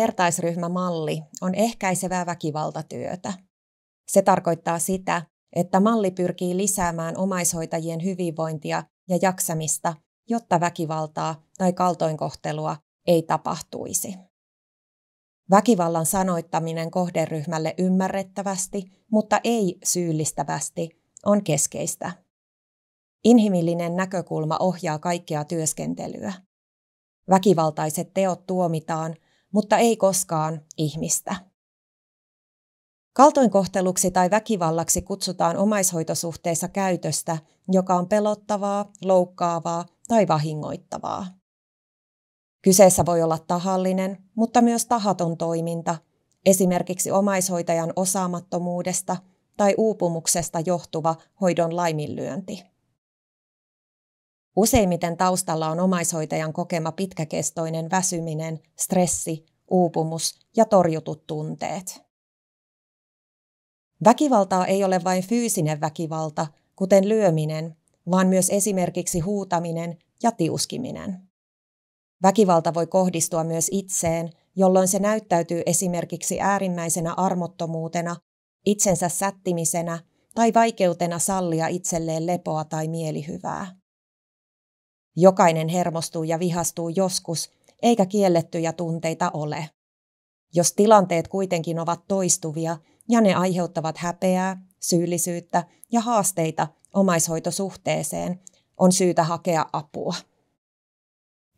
Vertaisryhmämalli on ehkäisevää väkivaltatyötä. Se tarkoittaa sitä, että malli pyrkii lisäämään omaishoitajien hyvinvointia ja jaksamista, jotta väkivaltaa tai kaltoinkohtelua ei tapahtuisi. Väkivallan sanoittaminen kohderyhmälle ymmärrettävästi, mutta ei syyllistävästi, on keskeistä. Inhimillinen näkökulma ohjaa kaikkea työskentelyä. Väkivaltaiset teot tuomitaan mutta ei koskaan ihmistä. Kaltoinkohteluksi tai väkivallaksi kutsutaan omaishoitosuhteessa käytöstä, joka on pelottavaa, loukkaavaa tai vahingoittavaa. Kyseessä voi olla tahallinen, mutta myös tahaton toiminta, esimerkiksi omaishoitajan osaamattomuudesta tai uupumuksesta johtuva hoidon laiminlyönti. Useimmiten taustalla on omaishoitajan kokema pitkäkestoinen väsyminen, stressi, uupumus ja torjutut tunteet. Väkivaltaa ei ole vain fyysinen väkivalta, kuten lyöminen, vaan myös esimerkiksi huutaminen ja tiuskiminen. Väkivalta voi kohdistua myös itseen, jolloin se näyttäytyy esimerkiksi äärimmäisenä armottomuutena, itsensä sättimisenä tai vaikeutena sallia itselleen lepoa tai mielihyvää. Jokainen hermostuu ja vihastuu joskus, eikä kiellettyjä tunteita ole. Jos tilanteet kuitenkin ovat toistuvia ja ne aiheuttavat häpeää, syyllisyyttä ja haasteita omaishoitosuhteeseen, on syytä hakea apua.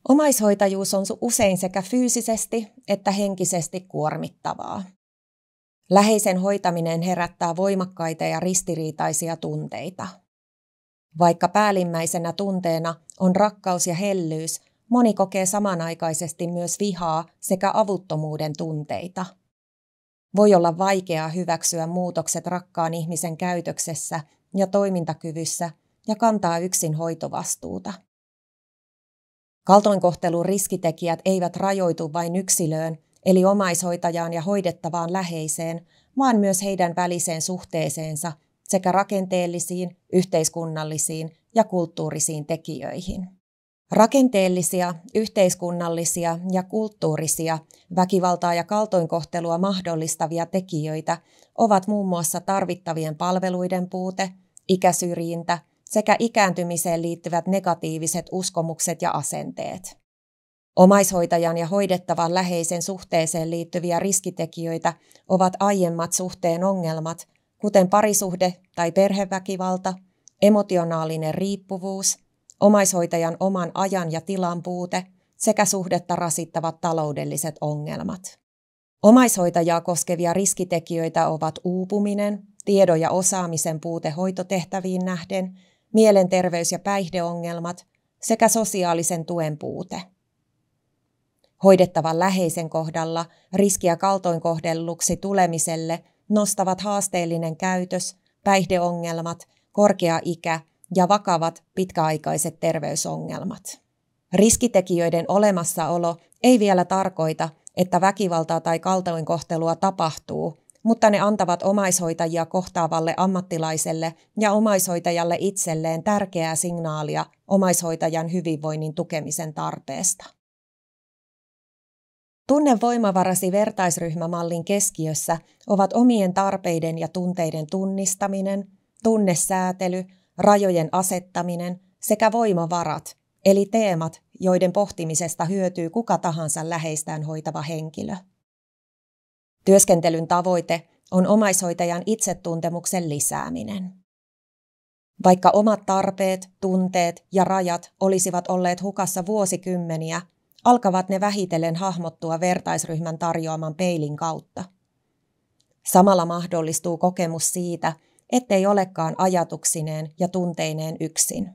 Omaishoitajuus on usein sekä fyysisesti että henkisesti kuormittavaa. Läheisen hoitaminen herättää voimakkaita ja ristiriitaisia tunteita – vaikka päällimmäisenä tunteena on rakkaus ja hellyys, moni kokee samanaikaisesti myös vihaa sekä avuttomuuden tunteita. Voi olla vaikeaa hyväksyä muutokset rakkaan ihmisen käytöksessä ja toimintakyvyssä ja kantaa yksin hoitovastuuta. Kaltoinkohtelun riskitekijät eivät rajoitu vain yksilöön, eli omaishoitajaan ja hoidettavaan läheiseen, vaan myös heidän väliseen suhteeseensa – sekä rakenteellisiin, yhteiskunnallisiin ja kulttuurisiin tekijöihin. Rakenteellisia, yhteiskunnallisia ja kulttuurisia väkivaltaa ja kaltoinkohtelua mahdollistavia tekijöitä ovat muun muassa tarvittavien palveluiden puute, ikäsyrjintä sekä ikääntymiseen liittyvät negatiiviset uskomukset ja asenteet. Omaishoitajan ja hoidettavan läheisen suhteeseen liittyviä riskitekijöitä ovat aiemmat suhteen ongelmat kuten parisuhde tai perheväkivalta, emotionaalinen riippuvuus, omaishoitajan oman ajan ja tilan puute sekä suhdetta rasittavat taloudelliset ongelmat. Omaishoitajaa koskevia riskitekijöitä ovat uupuminen, tiedon ja osaamisen puute hoitotehtäviin nähden, mielenterveys- ja päihdeongelmat sekä sosiaalisen tuen puute. Hoidettavan läheisen kohdalla riskiä kaltoinkohdelluksi tulemiselle – nostavat haasteellinen käytös, päihdeongelmat, korkea ikä ja vakavat pitkäaikaiset terveysongelmat. Riskitekijöiden olemassaolo ei vielä tarkoita, että väkivaltaa tai kaltoinkohtelua tapahtuu, mutta ne antavat omaishoitajia kohtaavalle ammattilaiselle ja omaishoitajalle itselleen tärkeää signaalia omaishoitajan hyvinvoinnin tukemisen tarpeesta. Tunne voimavarasi vertaisryhmämallin keskiössä ovat omien tarpeiden ja tunteiden tunnistaminen, tunnesäätely, rajojen asettaminen sekä voimavarat, eli teemat, joiden pohtimisesta hyötyy kuka tahansa läheistään hoitava henkilö. Työskentelyn tavoite on omaishoitajan itsetuntemuksen lisääminen. Vaikka omat tarpeet, tunteet ja rajat olisivat olleet hukassa vuosikymmeniä – alkavat ne vähitellen hahmottua vertaisryhmän tarjoaman peilin kautta. Samalla mahdollistuu kokemus siitä, ettei olekaan ajatuksineen ja tunteineen yksin.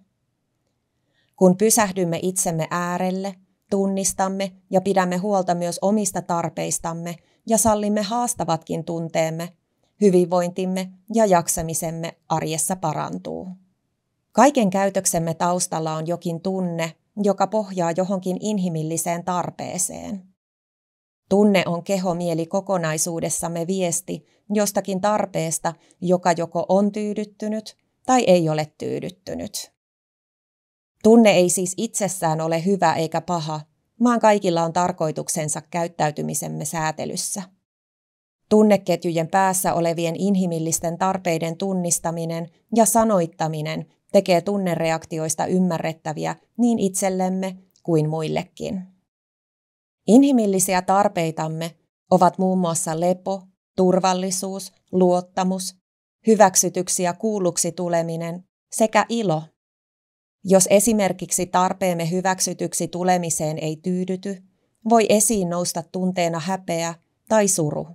Kun pysähdymme itsemme äärelle, tunnistamme ja pidämme huolta myös omista tarpeistamme ja sallimme haastavatkin tunteemme, hyvinvointimme ja jaksamisemme arjessa parantuu. Kaiken käytöksemme taustalla on jokin tunne joka pohjaa johonkin inhimilliseen tarpeeseen. Tunne on keho keho-mieli kokonaisuudessamme viesti jostakin tarpeesta, joka joko on tyydyttynyt tai ei ole tyydyttynyt. Tunne ei siis itsessään ole hyvä eikä paha, vaan kaikilla on tarkoituksensa käyttäytymisemme säätelyssä. Tunneketjujen päässä olevien inhimillisten tarpeiden tunnistaminen ja sanoittaminen tekee tunnereaktioista ymmärrettäviä niin itsellemme kuin muillekin. Inhimillisiä tarpeitamme ovat muun muassa lepo, turvallisuus, luottamus, hyväksytyksi ja kuulluksi tuleminen sekä ilo. Jos esimerkiksi tarpeemme hyväksytyksi tulemiseen ei tyydyty, voi esiin nousta tunteena häpeä tai suru.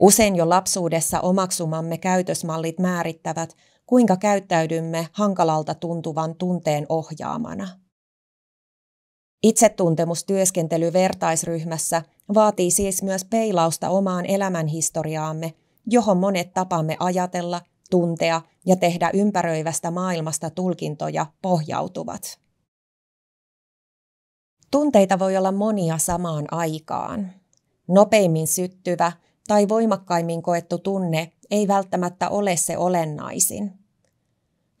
Usein jo lapsuudessa omaksumamme käytösmallit määrittävät, kuinka käyttäydymme hankalalta tuntuvan tunteen ohjaamana. Itsetuntemustyöskentely vertaisryhmässä vaatii siis myös peilausta omaan elämänhistoriaamme, johon monet tapamme ajatella, tuntea ja tehdä ympäröivästä maailmasta tulkintoja pohjautuvat. Tunteita voi olla monia samaan aikaan. Nopeimmin syttyvä – tai voimakkaimmin koettu tunne ei välttämättä ole se olennaisin.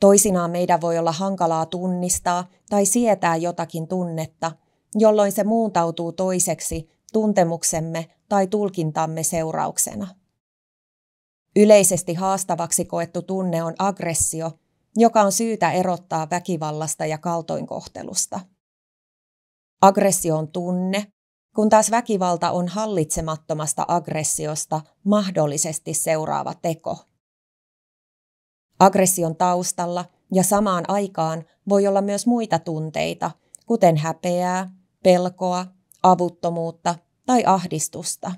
Toisinaan meidän voi olla hankalaa tunnistaa tai sietää jotakin tunnetta, jolloin se muuntautuu toiseksi tuntemuksemme tai tulkintamme seurauksena. Yleisesti haastavaksi koettu tunne on aggressio, joka on syytä erottaa väkivallasta ja kaltoinkohtelusta. Aggressio on tunne, kun taas väkivalta on hallitsemattomasta aggressiosta mahdollisesti seuraava teko. Aggression taustalla ja samaan aikaan voi olla myös muita tunteita, kuten häpeää, pelkoa, avuttomuutta tai ahdistusta.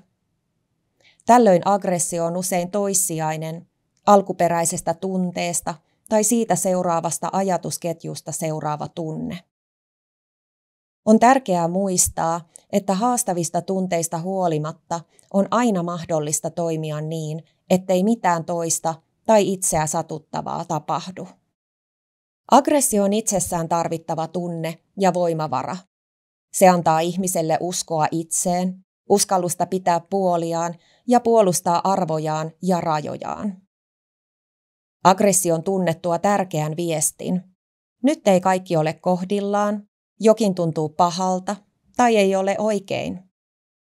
Tällöin aggressio on usein toissijainen, alkuperäisestä tunteesta tai siitä seuraavasta ajatusketjusta seuraava tunne. On tärkeää muistaa, että haastavista tunteista huolimatta on aina mahdollista toimia niin, ettei mitään toista tai itseä satuttavaa tapahdu. Aggressio on itsessään tarvittava tunne ja voimavara. Se antaa ihmiselle uskoa itseen, uskallusta pitää puoliaan ja puolustaa arvojaan ja rajojaan. Aggression tunnettua tärkeän viestin. Nyt ei kaikki ole kohdillaan jokin tuntuu pahalta tai ei ole oikein.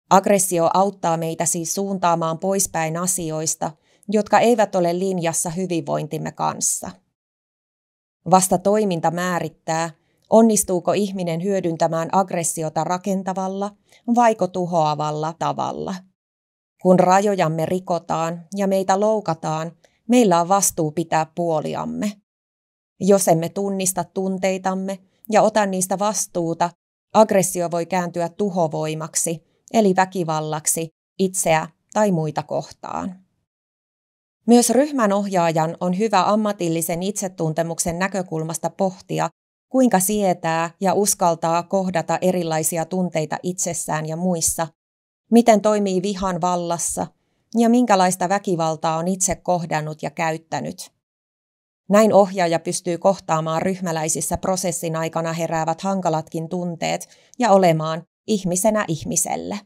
Aggressio auttaa meitä siis suuntaamaan poispäin asioista, jotka eivät ole linjassa hyvinvointimme kanssa. Vasta toiminta määrittää, onnistuuko ihminen hyödyntämään aggressiota rakentavalla vaiko tuhoavalla tavalla. Kun rajojamme rikotaan ja meitä loukataan, meillä on vastuu pitää puoliamme. Jos emme tunnista tunteitamme ja ota niistä vastuuta, aggressio voi kääntyä tuhovoimaksi, eli väkivallaksi, itseä tai muita kohtaan. Myös ryhmän ohjaajan on hyvä ammatillisen itsetuntemuksen näkökulmasta pohtia, kuinka sietää ja uskaltaa kohdata erilaisia tunteita itsessään ja muissa, miten toimii vihan vallassa ja minkälaista väkivaltaa on itse kohdannut ja käyttänyt. Näin ohjaaja pystyy kohtaamaan ryhmäläisissä prosessin aikana heräävät hankalatkin tunteet ja olemaan ihmisenä ihmiselle.